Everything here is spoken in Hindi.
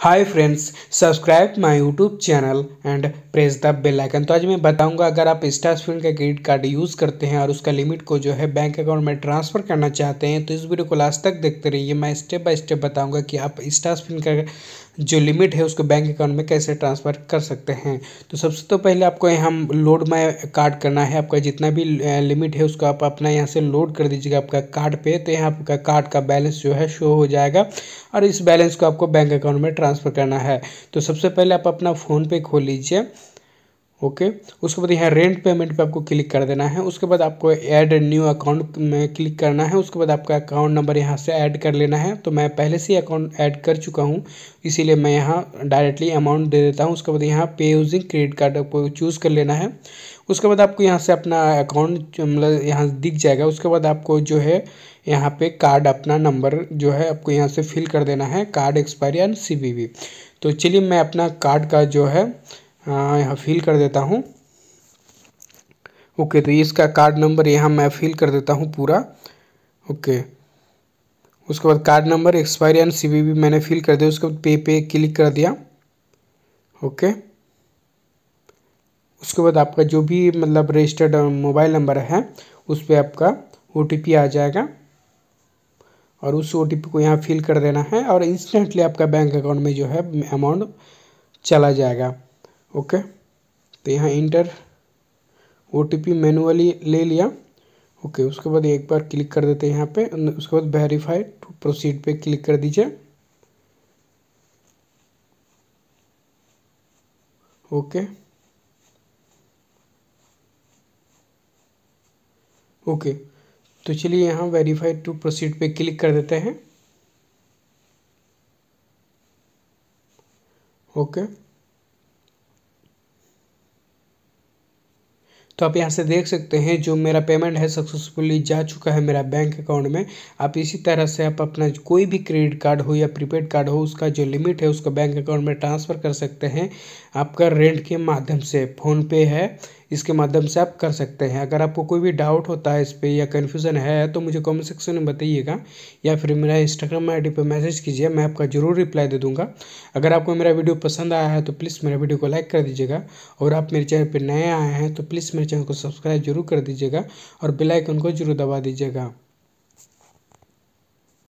Hi friends subscribe my YouTube channel and press the bell icon तो आज मैं बताऊंगा अगर आप स्टार्सफील्ड का क्रेडिट कार्ड यूज़ करते हैं और उसका लिमिट को जो है बैंक अकाउंट में ट्रांसफ़र करना चाहते हैं तो इस वीडियो को लास्ट तक देखते रहिए मैं स्टेप बाय स्टेप बताऊंगा कि आप स्टार्सफील्ड का जो लिमिट है उसको बैंक अकाउंट में कैसे ट्रांसफ़र कर सकते हैं तो सबसे तो पहले आपको यहाँ लोड माई कार्ड करना है आपका जितना भी लिमिट है उसको आप अपना यहाँ से लोड कर दीजिएगा आपका कार्ड पे तो यहाँ आपका कार्ड का बैलेंस जो है शो हो जाएगा और इस बैलेंस को आपको बैंक अकाउंट में ट्रांसफ़र करना है तो सबसे पहले आप अपना फोनपे खोल लीजिए ओके उसके बाद यहाँ रेंट पेमेंट पे आपको क्लिक कर देना है उसके बाद आपको ऐड न्यू अकाउंट में क्लिक करना है उसके बाद आपका अकाउंट नंबर यहाँ से ऐड कर लेना है तो मैं पहले से अकाउंट ऐड कर चुका हूँ इसीलिए मैं यहाँ डायरेक्टली अमाउंट दे देता हूँ उसके बाद यहाँ पे यूजिंग क्रेडिट कार्ड आपको चूज़ कर लेना है उसके बाद आपको यहाँ से अपना अकाउंट मतलब यहाँ दिख जाएगा उसके बाद आपको जो है यहाँ पे कार्ड अपना नंबर जो है आपको यहाँ से फिल कर देना है कार्ड एक्सपायरी एंड सी तो चलिए मैं अपना कार्ड का जो है हाँ, यहाँ फिल कर देता हूँ ओके तो इसका कार्ड नंबर यहाँ मैं फिल कर देता हूँ पूरा ओके उसके बाद कार्ड नंबर एक्सपायरी एंड सी भी मैंने फिल कर दिया उसके बाद पे पे क्लिक कर दिया ओके उसके बाद आपका जो भी मतलब रजिस्टर्ड मोबाइल नंबर है उस पर आपका ओ आ जाएगा और उस ओ को यहाँ फिल कर देना है और इंस्टेंटली आपका बैंक अकाउंट में जो है अमाउंट चला जाएगा ओके तो यहाँ इंटर ओ मैनुअली ले लिया ओके उसके बाद एक बार क्लिक कर देते हैं यहाँ पे उसके बाद वेरीफाई टू प्रोसीड पे क्लिक कर दीजिए ओके ओके तो चलिए यहाँ वेरीफाई टू प्रोसीड पे क्लिक कर देते हैं ओके okay. तो आप यहाँ से देख सकते हैं जो मेरा पेमेंट है सक्सेसफुली जा चुका है मेरा बैंक अकाउंट में आप इसी तरह से आप अपना कोई भी क्रेडिट कार्ड हो या प्रीपेड कार्ड हो उसका जो लिमिट है उसको बैंक अकाउंट में ट्रांसफ़र कर सकते हैं आपका रेंट के माध्यम से फ़ोनपे है इसके माध्यम से आप कर सकते हैं अगर आपको कोई भी डाउट होता है इस पर या कन्फ्यूज़न है तो मुझे कमेंट सेक्शन में बताइएगा या फिर मेरा इंस्टाग्राम आई डी पर मैसेज कीजिए मैं आपका ज़रूर रिप्लाई दे दूँगा अगर आपको मेरा वीडियो पसंद आया है तो प्लीज़ मेरा वीडियो को लाइक कर दीजिएगा और आप मेरे चैनल पर नए आए हैं तो प्लीज़ मेरे चैनल को सब्सक्राइब जरूर कर दीजिएगा और बेलाइकन को जरूर दबा दीजिएगा